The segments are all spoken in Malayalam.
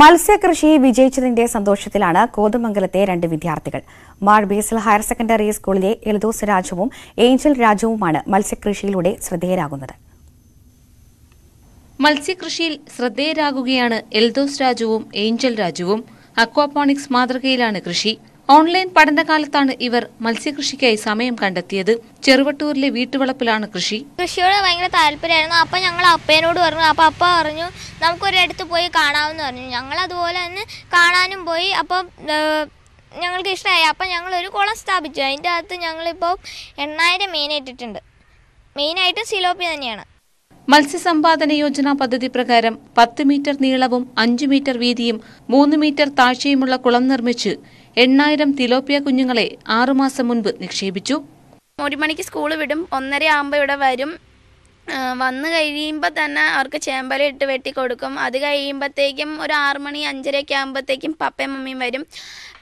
മത്സ്യകൃഷി വിജയിച്ചതിന്റെ സന്തോഷത്തിലാണ് കോതമംഗലത്തെ രണ്ട് വിദ്യാർത്ഥികൾ മാർ ഹയർ സെക്കൻഡറി സ്കൂളിലെ എൽദോസ് രാജുവും ഏഞ്ചൽ രാജുവുമാണ് മത്സ്യകൃഷിയിലൂടെ ശ്രദ്ധേയരാകുന്നത് മത്സ്യകൃഷിയിൽ ശ്രദ്ധേയരാകുകയാണ് എൽദോസ് രാജുവും ഏഞ്ചൽ രാജുവും അക്വാപോണിക്സ് മാതൃകയിലാണ് കൃഷി ഓൺലൈൻ പഠനകാലത്താണ് ഇവർ മത്സ്യകൃഷിക്കായി സമയം കണ്ടെത്തിയത് ചെറുവട്ടൂരിലെ വീട്ടുവളപ്പിലാണ് കൃഷി കൃഷിയോട് ഭയങ്കര താല്പര്യമായിരുന്നു അപ്പൊ ഞങ്ങൾ അപ്പേനോട് പറഞ്ഞു അപ്പൊ അപ്പ പറഞ്ഞു നമുക്കൊരിടത്ത് പോയി കാണാമെന്ന് പറഞ്ഞു ഞങ്ങൾ അതുപോലെ തന്നെ കാണാനും പോയി അപ്പൊ ഞങ്ങൾക്ക് ഇഷ്ടമായി അപ്പൊ ഞങ്ങൾ ഒരു കുളം സ്ഥാപിച്ചു അതിന്റെ അകത്ത് ഞങ്ങളിപ്പോൾ എണ്ണായിരം മീൻ ഇട്ടിട്ടുണ്ട് മെയിനായിട്ട് സിലോപ്പി തന്നെയാണ് മത്സ്യസമ്പാദന യോജന പദ്ധതി പ്രകാരം പത്ത് മീറ്റർ നീളവും അഞ്ചു മീറ്റർ വീതിയും മൂന്ന് മീറ്റർ താഴ്ചയുമുള്ള കുളം നിർമ്മിച്ച് എണ്ണായിരം തിലോപ്പിയ കുഞ്ഞുങ്ങളെ ആറുമാസം മുൻപ് നിക്ഷേപിച്ചു ഒരു മണിക്ക് സ്കൂൾ വിടും ഒന്നര ആകുമ്പോൾ ഇവിടെ വരും വന്നു കഴിയുമ്പോൾ തന്നെ അവർക്ക് ചേമ്പലിട്ട് വെട്ടി കൊടുക്കും അത് കഴിയുമ്പോഴത്തേക്കും ഒരു ആറുമണി അഞ്ചരയൊക്കെ ആകുമ്പോഴത്തേക്കും പപ്പയും മമ്മിയും വരും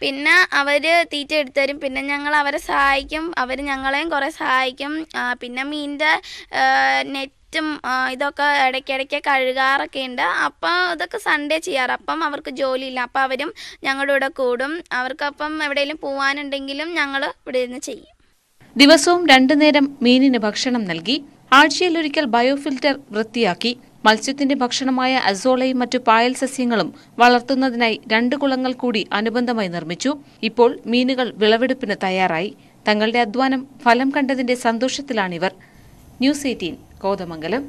പിന്നെ അവർ തീറ്റ എടുത്തു തരും പിന്നെ ഞങ്ങൾ അവരെ സഹായിക്കും അവർ ഞങ്ങളെയും കുറേ സഹായിക്കും പിന്നെ മീൻ്റെ നെറ്റ് വേസ്റ്റും ഇതൊക്കെ ഇടയ്ക്കിടയ്ക്ക് കഴുകാറൊക്കെ ഉണ്ട് അപ്പോൾ ഇതൊക്കെ സൺഡേ ചെയ്യാറ് അപ്പം അവർക്ക് ജോലിയില്ല അപ്പം അവരും ഞങ്ങളുടെ കൂടെ കൂടും അവർക്കപ്പം എവിടെയെങ്കിലും പോവാനുണ്ടെങ്കിലും ഞങ്ങൾ ഇവിടെ നിന്ന് ചെയ്യും ദിവസവും രണ്ടു നേരം മീനിന് ഭക്ഷണം നൽകി ആഴ്ചയിലൊരിക്കൽ ബയോഫിൽറ്റർ വൃത്തിയാക്കി മത്സ്യത്തിന്റെ ഭക്ഷണമായ അസോളയും മറ്റു പായൽ സസ്യങ്ങളും വളർത്തുന്നതിനായി രണ്ട് കുളങ്ങൾ കൂടി അനുബന്ധമായി നിർമ്മിച്ചു ഇപ്പോൾ മീനുകൾ വിളവെടുപ്പിന് തയ്യാറായി തങ്ങളുടെ അധ്വാനം ഫലം കണ്ടതിന്റെ സന്തോഷത്തിലാണിവർ ന്യൂസ് എയ്റ്റീൻ കോതമംഗലം